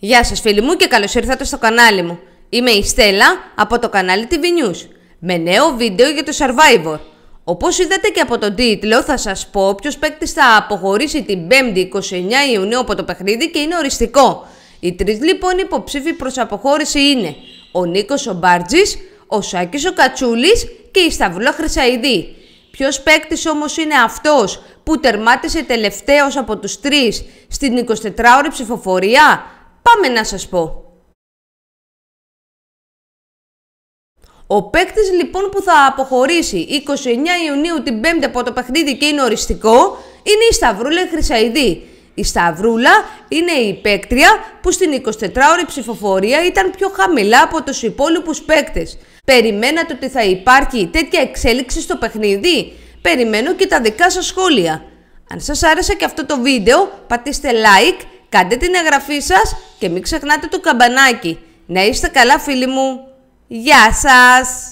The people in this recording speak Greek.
Γεια σας φίλοι μου και καλώς ήρθατε στο κανάλι μου. Είμαι η Στέλλα από το κανάλι TV News με νέο βίντεο για το Survivor. Όπως είδατε και από τον τίτλο θα σας πω ποιος παίκτης θα αποχωρήσει την 5η 29 Ιουνίου από το παιχνίδι και είναι οριστικό. Οι τρεις λοιπόν υποψήφοι προς αποχώρηση είναι ο Νίκος ο Μπάρτζης, ο Σάκης ο Κατσούλης και η Σταυλό Χρυσαϊδή. Ποιος παίκτης όμως είναι αυτός που τερμάτισε τελευταίος από τους τρεις στην 24ωρη ψηφοφορία Πάμε να σας πω. Ο παίκτης λοιπόν που θα αποχωρήσει 29 Ιουνίου την 5η από το παιχνίδι και είναι οριστικό είναι η Σταυρούλα Χρυσαϊδή. Η Σταυρούλα είναι η παίκτρια που στην 24ωρη ψηφοφορία ήταν πιο χαμηλά από τους υπόλοιπους παίκτες. Περιμένατε ότι θα υπάρχει τέτοια εξέλιξη στο παιχνίδι. Περιμένω και τα δικά σας σχόλια. Αν σας άρεσε και αυτό το βίντεο πατήστε like, κάντε την εγγραφή σας και μην ξεχνάτε το καμπανάκι. Να είστε καλά φίλοι μου. Γεια σας!